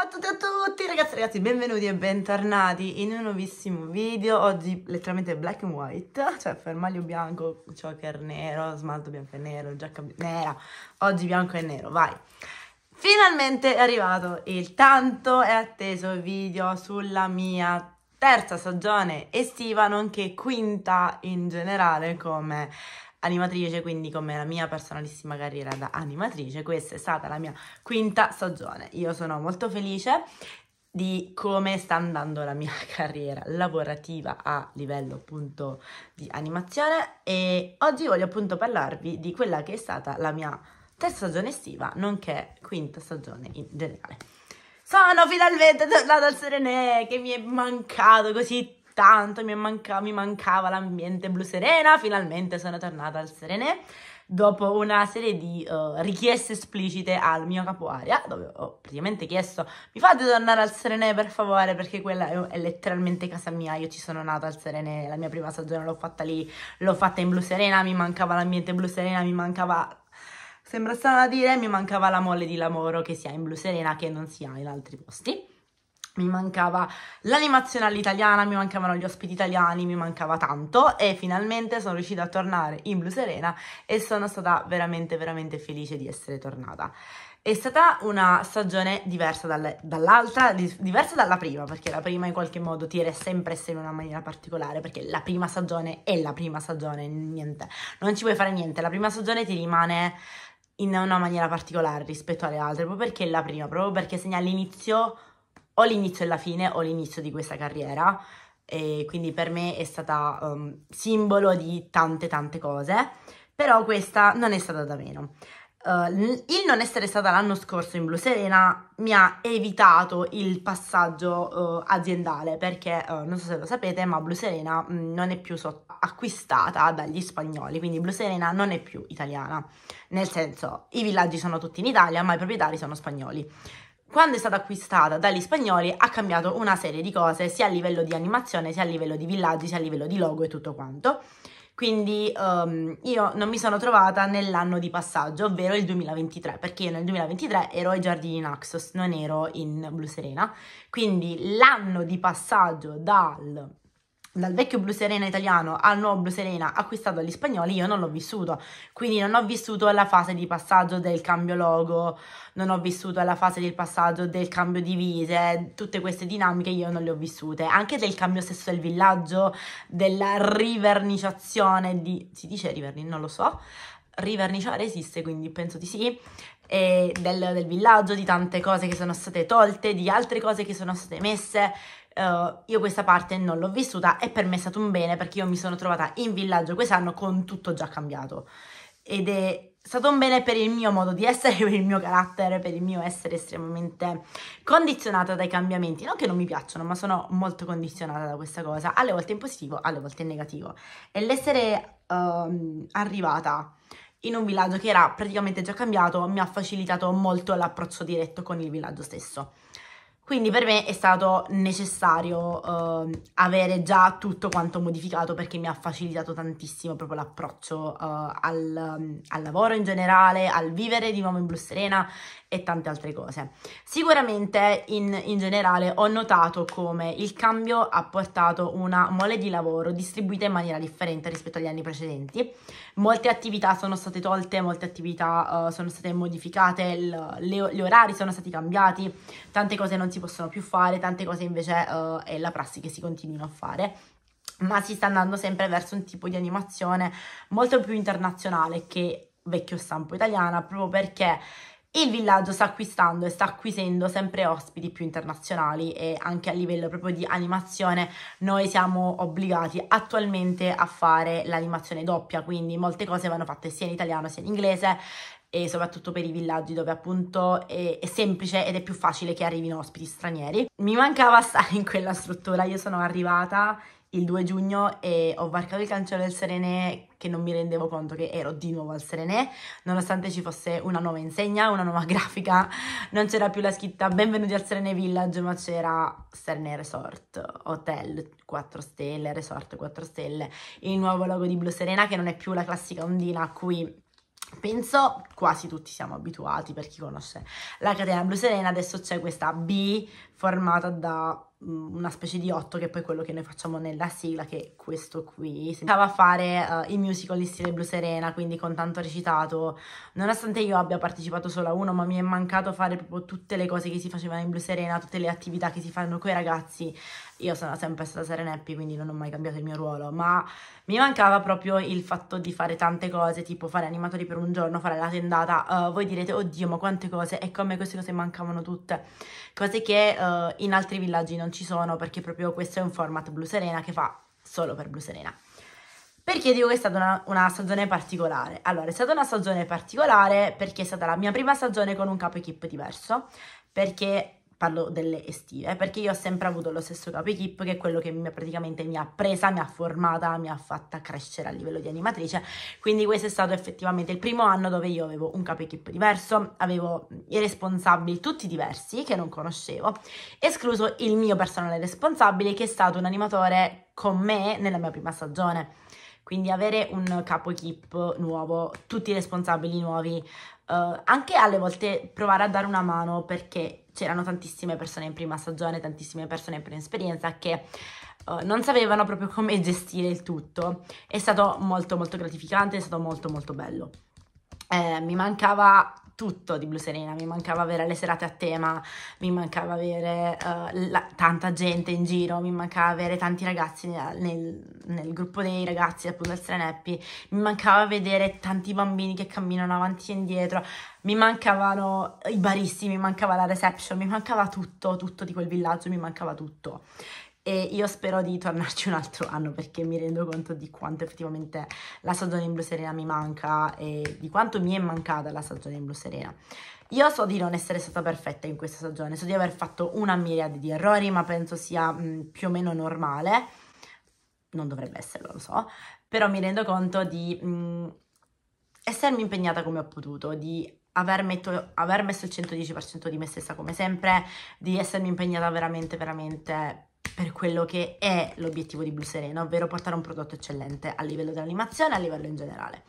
Ciao a tutti a tutti ragazzi ragazzi benvenuti e bentornati in un nuovissimo video Oggi letteralmente black and white Cioè fermaglio bianco, choker nero, smalto bianco e nero, giacca nera Oggi bianco e nero, vai Finalmente è arrivato il tanto e atteso video sulla mia terza stagione estiva Nonché quinta in generale come animatrice, quindi come la mia personalissima carriera da animatrice, questa è stata la mia quinta stagione. Io sono molto felice di come sta andando la mia carriera lavorativa a livello appunto di animazione e oggi voglio appunto parlarvi di quella che è stata la mia terza stagione estiva, nonché quinta stagione in generale. Sono finalmente tornata al Serenè che mi è mancato così tanto mi, manca, mi mancava l'ambiente blu serena, finalmente sono tornata al serene dopo una serie di uh, richieste esplicite al mio capo area, dove ho praticamente chiesto mi fate tornare al Serenè per favore, perché quella è, letteralmente casa mia, io ci sono nata al Serenè, la mia prima stagione l'ho fatta lì, l'ho fatta in blu serena, mi mancava l'ambiente blu serena, mi mancava... Sembra strano da dire, mi mancava la molle di lavoro che si ha in blu serena che non si ha in altri posti mi mancava l'animazione all'italiana, mi mancavano gli ospiti italiani, mi mancava tanto e finalmente sono riuscita a tornare in Blu Serena e sono stata veramente veramente felice di essere tornata. È stata una stagione diversa dall'altra, diversa dalla prima, perché la prima in qualche modo ti era sempre se in una maniera particolare, perché la prima stagione è la prima stagione, niente, non ci puoi fare niente, la prima stagione ti rimane in una maniera particolare rispetto alle altre, proprio perché è la prima, proprio perché segna l'inizio o l'inizio e la fine o l'inizio di questa carriera e quindi per me è stata um, simbolo di tante tante cose, però questa non è stata da meno. Uh, il non essere stata l'anno scorso in Blue Serena mi ha evitato il passaggio uh, aziendale perché uh, non so se lo sapete ma Blue Serena mh, mm, non è più so- acquistata dagli spagnoli quindi Blue Serena non è più italiana nel senso i villaggi sono tutti in Italia ma i proprietari sono spagnoli quando è stata acquistata dagli spagnoli ha cambiato una serie di cose sia a livello di animazione sia a livello di villaggi sia a livello di logo e tutto quanto quindi um, io non mi sono trovata nell'anno di passaggio ovvero il 2023 perché io nel 2023 ero ai giardini Naxos non ero in Blue Serena quindi l'anno di passaggio dal dal vecchio Blu Serena italiano al nuovo Blu Serena acquistato dagli spagnoli io non l'ho vissuto, quindi non ho vissuto la fase di passaggio del cambio logo, non ho vissuto la fase del passaggio del cambio di divise, tutte queste dinamiche io non le ho vissute, anche del cambio stesso del villaggio, della riverniciazione di... si dice riverniciare? Non lo so, riverniciare esiste quindi penso di sì, del, del villaggio, di tante cose che sono state tolte, di altre cose che sono state messe, uh, io questa parte non l'ho vissuta e per me è stato un bene perché io mi sono trovata in villaggio quest'anno con tutto già cambiato ed è stato un bene per il mio modo di essere, per il mio carattere, per il mio essere estremamente condizionata dai cambiamenti, non che non mi piacciono, ma sono molto condizionata da questa cosa, alle volte in positivo, alle volte in negativo. E l'essere uh, arrivata in un villaggio che era praticamente già cambiato mi ha facilitato molto l'approccio diretto con il villaggio stesso. Quindi per me è stato necessario uh, avere già tutto quanto modificato perché mi ha facilitato tantissimo proprio l'approccio uh, al, al, lavoro in generale, al vivere di nuovo in Blu Serena e tante altre cose. Sicuramente in, in generale ho notato come il cambio ha portato una mole di lavoro distribuita in maniera differente rispetto agli anni precedenti. Molte attività sono state tolte, molte attività uh, sono state modificate, il, le, gli orari sono stati cambiati, tante cose non si possono più fare, tante cose invece uh, è la prassi che si continuano a fare ma si sta andando sempre verso un tipo di animazione molto più internazionale che vecchio stampo italiana, proprio perché il villaggio sta acquistando e sta acquisendo sempre ospiti più internazionali e anche a livello proprio di animazione noi siamo obbligati attualmente a fare l'animazione doppia, quindi molte cose vanno fatte sia in italiano sia in inglese e soprattutto per i villaggi dove appunto è, è, semplice ed è più facile che arrivino ospiti stranieri. Mi mancava stare in quella struttura, io sono arrivata il 2 giugno e ho varcato il cancello del Serenè che non mi rendevo conto che ero di nuovo al Serenè, nonostante ci fosse una nuova insegna, una nuova grafica, non c'era più la scritta benvenuti al Serenè Village, ma c'era Serenè Resort, hotel 4 stelle, resort 4 stelle, il nuovo logo di Blue Serena che non è più la classica ondina a cui Penso quasi tutti siamo abituati per chi conosce la catena Blue Serena, adesso c'è questa B formata da Mm, una specie di 8 che è poi quello che noi facciamo nella sigla che è questo qui a fare uh, eh, il musical di stile blu Serena quindi con tanto recitato nonostante io abbia partecipato solo a uno ma mi è mancato fare proprio tutte le cose che si facevano in blu Serena tutte le attività che si fanno con i ragazzi io sono sempre stata Serena Happy quindi non ho mai cambiato il mio ruolo ma mi mancava proprio il fatto di fare tante cose tipo fare animatori per un giorno fare la tendata uh, voi direte oddio ma quante cose e come queste cose mancavano tutte cose che uh, in altri villaggi non ci sono perché proprio questo è un format Blu Serena che fa solo per Blu Serena. Perché dico che è stata una, una, stagione particolare? Allora, è stata una stagione particolare perché è stata la mia prima stagione con un capo equip diverso, perché parlo delle estive, perché io ho sempre avuto lo stesso capo equip che è quello che mi, praticamente mi ha presa, mi ha formata, mi ha fatta crescere a livello di animatrice, quindi questo è stato effettivamente il primo anno dove io avevo un capo equip diverso, avevo i responsabili tutti diversi che non conoscevo, escluso il mio personale responsabile che è stato un animatore con me nella mia prima stagione. Quindi avere un capo equip nuovo, tutti i responsabili nuovi, eh, anche alle volte provare a dare una mano perché c'erano tantissime persone in prima stagione, tantissime persone in prima esperienza che uh, non sapevano proprio come gestire il tutto. È stato molto molto gratificante, è stato molto molto bello. Eh, mi mancava tutto di Blu Serena, mi mancava avere le serate a tema, mi mancava avere uh, la, tanta gente in giro, mi mancava avere tanti ragazzi nel, nel gruppo dei ragazzi appunto al Straneppi, mi mancava vedere tanti bambini che camminano avanti e indietro, mi mancavano i baristi, mi mancava la reception, mi mancava tutto, tutto di quel villaggio, mi mancava tutto e io spero di tornarci un altro anno perché mi rendo conto di quanto effettivamente la stagione in blu serena mi manca e di quanto mi è mancata la stagione in blu serena. Io so di non essere stata perfetta in questa stagione, so di aver fatto una miriade di errori, ma penso sia mh, più o meno normale. Non dovrebbe esserlo, lo so, però mi rendo conto di mh, essermi impegnata come ho potuto, di Aver, metto, aver, messo il 110% di me stessa come sempre, di essermi impegnata veramente, veramente per quello che è l'obiettivo di Blue Serena, ovvero portare un prodotto eccellente a livello dell'animazione e a livello in generale.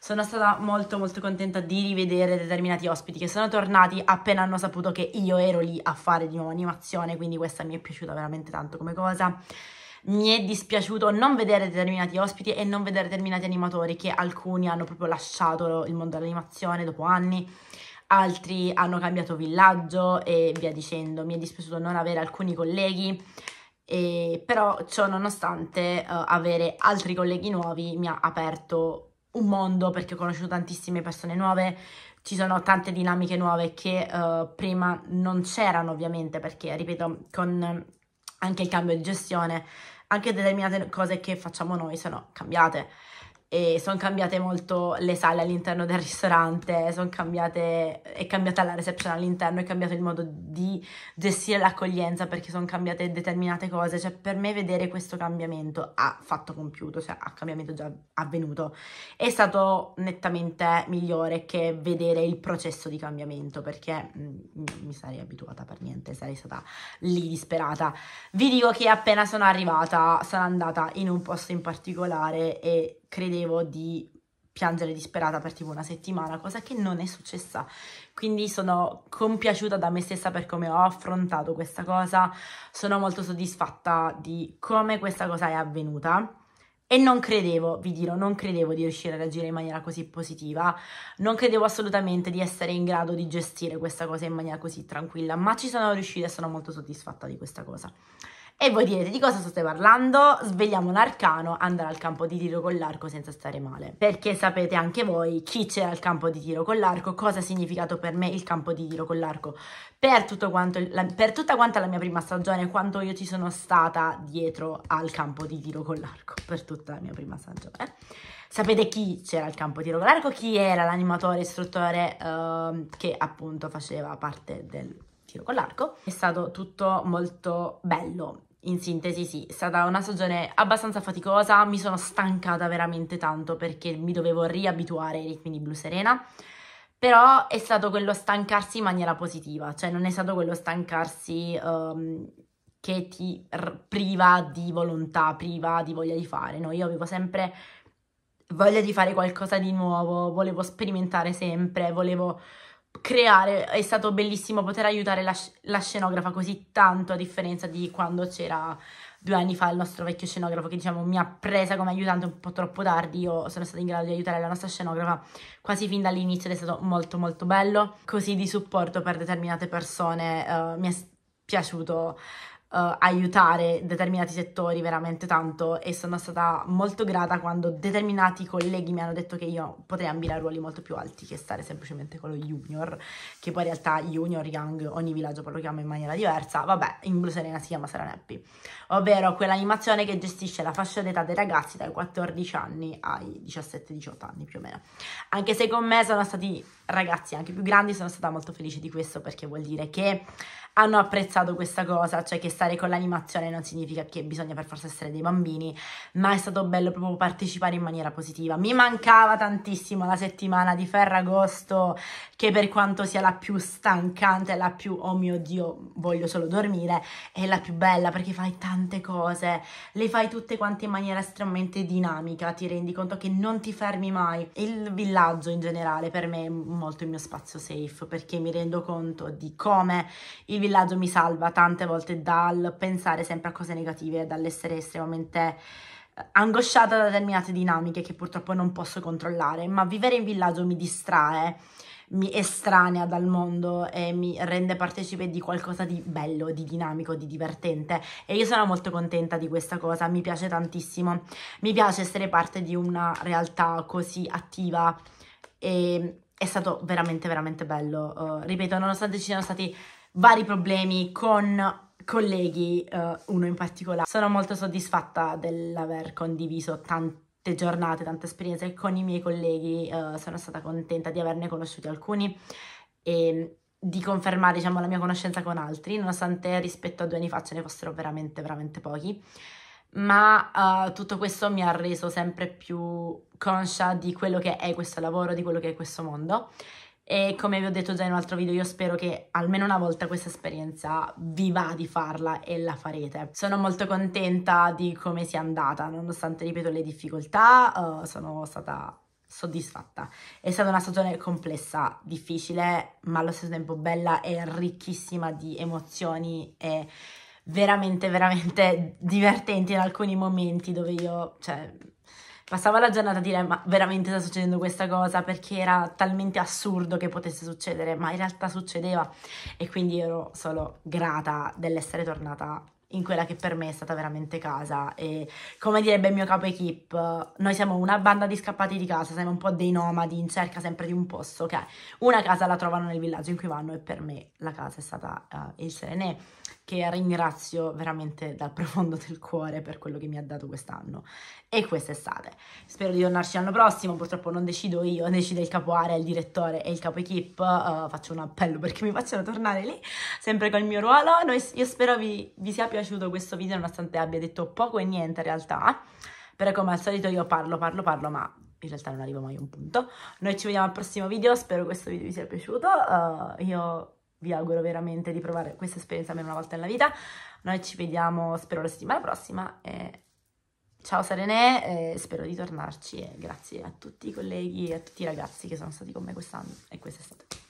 Sono stata molto molto contenta di rivedere determinati ospiti che sono tornati appena hanno saputo che io ero lì a fare di nuovo animazione, quindi questa mi è piaciuta veramente tanto come cosa. Mi è dispiaciuto non vedere determinati ospiti e non vedere determinati animatori che alcuni hanno proprio lasciato il mondo dell'animazione dopo anni altri hanno cambiato villaggio e via dicendo. Mi è dispiaciuto non avere alcuni colleghi e però ciò nonostante uh, avere altri colleghi nuovi mi ha aperto un mondo perché ho conosciuto tantissime persone nuove, ci sono tante dinamiche nuove che uh, prima non c'erano ovviamente perché, ripeto, con anche il cambio di gestione, anche determinate cose che facciamo noi sono cambiate e sono cambiate molto le sale all'interno del ristorante, sono cambiate, è cambiata la reception all'interno, è cambiato il modo di gestire l'accoglienza perché sono cambiate determinate cose, cioè per me vedere questo cambiamento ha fatto compiuto, cioè a cambiamento già avvenuto, è stato nettamente migliore che vedere il processo di cambiamento perché mm, mi sarei abituata per niente, sarei stata lì disperata. Vi dico che appena sono arrivata sono andata in un posto in particolare e credevo di piangere disperata per tipo una settimana, cosa che non è successa. Quindi sono compiaciuta da me stessa per come ho affrontato questa cosa, sono molto soddisfatta di come questa cosa è avvenuta. E non credevo, vi dirò, non credevo di riuscire a reagire in maniera così positiva, non credevo assolutamente di essere in grado di gestire questa cosa in maniera così tranquilla, ma ci sono riuscita e sono molto soddisfatta di questa cosa. E voi direte di cosa state parlando? Svegliamo l'arcano, andare al campo di tiro con l'arco senza stare male. Perché sapete anche voi chi c'era al campo di tiro con l'arco, cosa ha significato per me il campo di tiro con l'arco. Per, la, per, tutta quanta la mia prima stagione, quanto io ci sono stata dietro al campo di tiro con l'arco, per tutta la mia prima stagione. Sapete chi c'era al campo di tiro con l'arco, chi era l'animatore, istruttore eh, che appunto faceva parte del tiro con l'arco. È stato tutto molto bello in sintesi sì, è stata una stagione abbastanza faticosa, mi sono stancata veramente tanto perché mi dovevo riabituare ai ritmi di Blu Serena, però è stato quello stancarsi in maniera positiva, cioè non è stato quello stancarsi um, che ti priva di volontà, priva di voglia di fare, no? Io avevo sempre voglia di fare qualcosa di nuovo, volevo sperimentare sempre, volevo creare, è stato bellissimo poter aiutare la, la scenografa così tanto a differenza di quando c'era due anni fa il nostro vecchio scenografo che diciamo mi ha presa come aiutante un po' troppo tardi, io sono stata in grado di aiutare la nostra scenografa quasi fin dall'inizio ed è stato molto molto bello, così di supporto per determinate persone uh, mi è piaciuto Uh, aiutare determinati settori veramente tanto e sono stata molto grata quando determinati colleghi mi hanno detto che io potrei ambire a ruoli molto più alti che stare semplicemente con lo junior, che poi in realtà junior, young, ogni villaggio poi lo chiama in maniera diversa, vabbè, in Blue Serena si chiama Serena Happy, ovvero quell'animazione che gestisce la fascia d'età dei ragazzi dai 14 anni ai 17-18 anni più o meno. Anche se con me sono stati ragazzi anche più grandi, sono stata molto felice di questo perché vuol dire che hanno apprezzato questa cosa, cioè che stare con l'animazione non significa che bisogna per forza essere dei bambini, ma è stato bello proprio partecipare in maniera positiva. Mi mancava tantissimo la settimana di Ferragosto, che per quanto sia la più stancante, la più, oh mio Dio, voglio solo dormire, è la più bella perché fai tante cose, le fai tutte quante in maniera estremamente dinamica, ti rendi conto che non ti fermi mai. Il villaggio in generale per me è molto il mio spazio safe perché mi rendo conto di come il villaggio mi salva tante volte da dal pensare sempre a cose negative, dall'essere estremamente eh, angosciata da determinate dinamiche che purtroppo non posso controllare, ma vivere in villaggio mi distrae, mi estranea dal mondo e mi rende partecipe di qualcosa di bello, di dinamico, di divertente e io sono molto contenta di questa cosa, mi piace tantissimo, mi piace essere parte di una realtà così attiva e è stato veramente veramente bello, uh, ripeto, nonostante ci siano stati vari problemi con colleghi, eh, uno in particolare. Sono molto soddisfatta dell'aver condiviso tanti giornate, tante esperienze con i miei colleghi, eh, sono stata contenta di averne conosciuti alcuni e di confermare diciamo, la mia conoscenza con altri, nonostante rispetto a due anni fa ce ne fossero veramente, veramente pochi. Ma eh, tutto questo mi ha reso sempre più conscia di quello che è questo lavoro, di quello che è questo mondo e come vi ho detto già in un altro video io spero che almeno una volta questa esperienza vi va di farla e la farete. Sono molto contenta di come sia andata nonostante ripeto le difficoltà uh, sono stata soddisfatta. È stata una stagione complessa, difficile ma allo stesso tempo bella e ricchissima di emozioni e veramente veramente divertenti in alcuni momenti dove io cioè passava la giornata a dire ma veramente sta succedendo questa cosa perché era talmente assurdo che potesse succedere, ma in realtà succedeva e quindi ero solo grata dell'essere tornata in quella che per me è stata veramente casa e come direbbe il mio capo equip noi siamo una banda di scappati di casa siamo un po' dei nomadi in cerca sempre di un posto che okay? una casa la trovano nel villaggio in cui vanno e per me la casa è stata uh, il Serenè che ringrazio veramente dal profondo del cuore per quello che mi ha dato quest'anno e quest'estate. Spero di tornarci l'anno prossimo, purtroppo non decido io, decide il capo area, il direttore e il capo equip, uh, faccio un appello perché mi facciano tornare lì, sempre col mio ruolo. Noi, io spero vi, vi sia piaciuto questo video nonostante abbia detto poco e niente in realtà, però come al solito io parlo, parlo, parlo, ma in realtà non arrivo mai a un punto. Noi ci vediamo al prossimo video, spero questo video vi sia piaciuto. Uh, io vi auguro veramente di provare questa esperienza almeno una volta nella vita. Noi ci vediamo, spero, la settimana prossima. E ciao Sarenè, e spero di tornarci e grazie a tutti i colleghi e a tutti i ragazzi che sono stati con me quest'anno e quest'estate.